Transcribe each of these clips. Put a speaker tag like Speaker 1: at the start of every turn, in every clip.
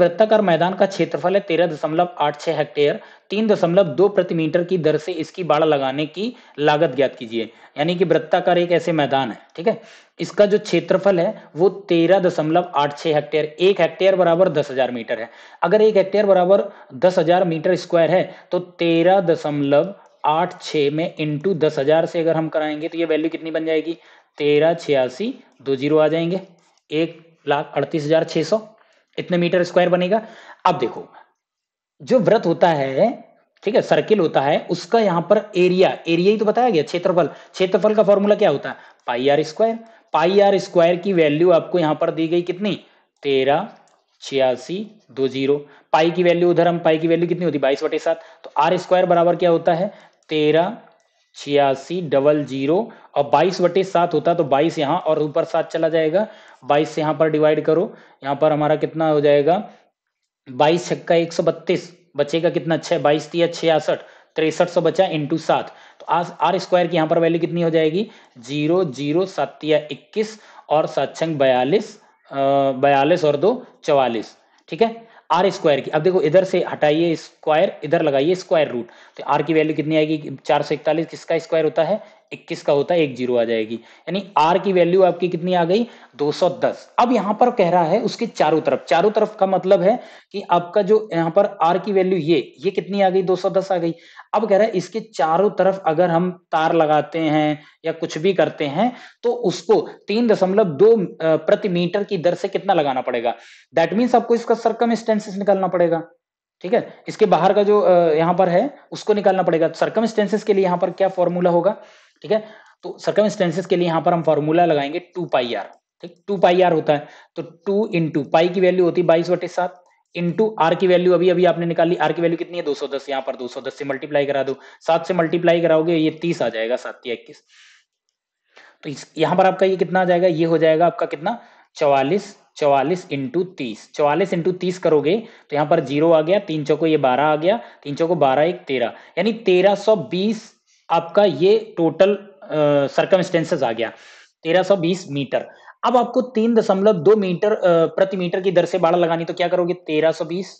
Speaker 1: वृत्ताकार मैदान का क्षेत्रफल है तेरह दशमलव आठ छह हेक्टेयर तीन दशमलव दो प्रति मीटर की दर से इसकी बाड़ा लगाने की लागत ज्ञात कीजिए यानी कि वृत्ताकार एक ऐसे मैदान है ठीक है इसका जो क्षेत्रफल है वो तेरह दशमलव आठ छह हेक्टेयर एक हेक्टेयर बराबर दस हजार मीटर है अगर एक हेक्टेयर बराबर दस हजार मीटर स्क्वायर है तो तेरह दशमलव आठ छ में इंटू दस हजार से अगर हम कराएंगे तो ये वैल्यू कितनी बन जाएगी तेरह छियासी दो जीरो आ जाएंगे एक लाख अड़तीस हजार छह सौ इतने मीटर स्क्वायर बनेगा अब देखो जो व्रत होता है ठीक है सर्किल होता है उसका यहां पर एरिया एरिया ही तो बताया गया क्षेत्रफल क्षेत्रफल का फॉर्मूला क्या होता है pi R square pi R square की वैल्यू आपको यहां पर दी गई कितनी तेरह छियासी दो जीरो पाई की वैल्यू उधर हम पाई की वैल्यू कितनी होती है बाईस वटे सात तो आर स्क्वायर बराबर क्या होता है तेरह छियासी डबल जीरो और 22 बटे सात होता तो 22 यहाँ और ऊपर सात चला जाएगा 22 से यहाँ पर डिवाइड करो यहाँ पर हमारा कितना हो जाएगा 22 छक्का एक सौ बत्तीस बचेगा कितना छः बाईस तीस छियासठ तिरसठ सौ बचा इंटू सात तो आज आर स्क्वायर की यहाँ पर वैल्यू कितनी हो जाएगी जीरो जीरो सातिया इक्कीस और सात छंग बयालीस बयालीस और दो चवालीस ठीक है आर स्क्वायर की अब देखो इधर से हटाइए स्क्वायर इधर लगाइए स्क्वायर रूट तो आर की वैल्यू कितनी आएगी चार सौ इकतालीस किसका स्क्वायर होता है इक्कीस का होता है एक जीरो आ जाएगी यानी आर की वैल्यू आपकी कितनी आ गई 210 अब यहां पर कह रहा है उसके चारों तरफ चारों तरफ का मतलब है कि आपका जो यहां पर आर की वैल्यू ये ये कितनी आ गई 210 आ गई अब कह रहा है इसके चारों तरफ अगर हम तार लगाते हैं या कुछ भी करते हैं तो उसको तीन दशमलव दो प्रति मीटर की दर से कितना लगाना पड़ेगा दैट मीन्स आपको इसका सरकम निकालना पड़ेगा ठीक है इसके बाहर का जो यहाँ पर है उसको निकालना पड़ेगा सरकम के लिए यहाँ पर क्या फॉर्मूला होगा ठीक है तो सर्कम के लिए यहाँ पर हम फॉर्मूला लगाएंगे टू पाई आर ठीक टू पाई आर होता है तो टू इंटू पाई की वैल्यू होती है बाईस वटे सात इंटू आर की वैल्यू अभी अभी आपने निकाली आर की वैल्यू कितनी है दो सौ दस यहाँ पर दो सौ दस से मल्टीप्लाई करा दो सात से मल्टीप्लाई कराओगे ये तीस आ जाएगा सात या इक्कीस तो यहाँ पर आपका ये कितना आ जाएगा ये हो जाएगा आपका कितना चवालीस चवालीस इंटू तीस चवालीस इंटू तीस करोगे तो यहाँ पर जीरो आ गया तीन चौको ये बारह आ गया तीन चौको बारह एक तेरह यानी तेरह सौ बीस आपका ये टोटल सर्कमस्टेंसेस आ गया 1320 मीटर अब आपको तीन दशमलव दो मीटर प्रति मीटर की दर से बाढ़ लगानी तो क्या करोगे 1320 सौ बीस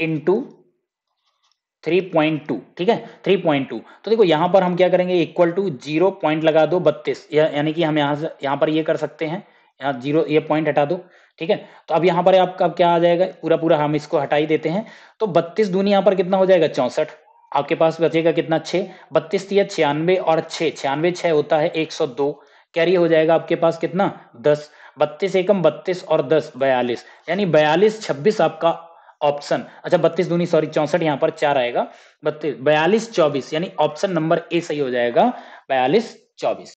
Speaker 1: इंटू थ्री पॉइंट टू ठीक है थ्री पॉइंट टू तो देखो यहां पर हम क्या करेंगे इक्वल टू जीरो पॉइंट लगा दो बत्तीस यानी कि हम यहां से यहां पर ये कर सकते हैं यहां जीरो ये पॉइंट हटा दो ठीक है तो अब यहां पर आपका क्या आ जाएगा पूरा पूरा हम इसको हटाई देते हैं तो बत्तीस दूनी यहां पर कितना हो जाएगा चौसठ आपके पास बचेगा कितना छे बत्तीस तीय छियानवे और छे छियानवे छ होता है एक सौ दो कैरी हो जाएगा आपके पास कितना दस बत्तीस एकम बत्तीस और दस बयालीस यानी बयालीस छब्बीस आपका ऑप्शन अच्छा बत्तीस दूनी सॉरी चौसठ यहाँ पर चार आएगा बत्तीस बयालीस चौबीस यानी ऑप्शन नंबर ए सही हो जाएगा बयालीस चौबीस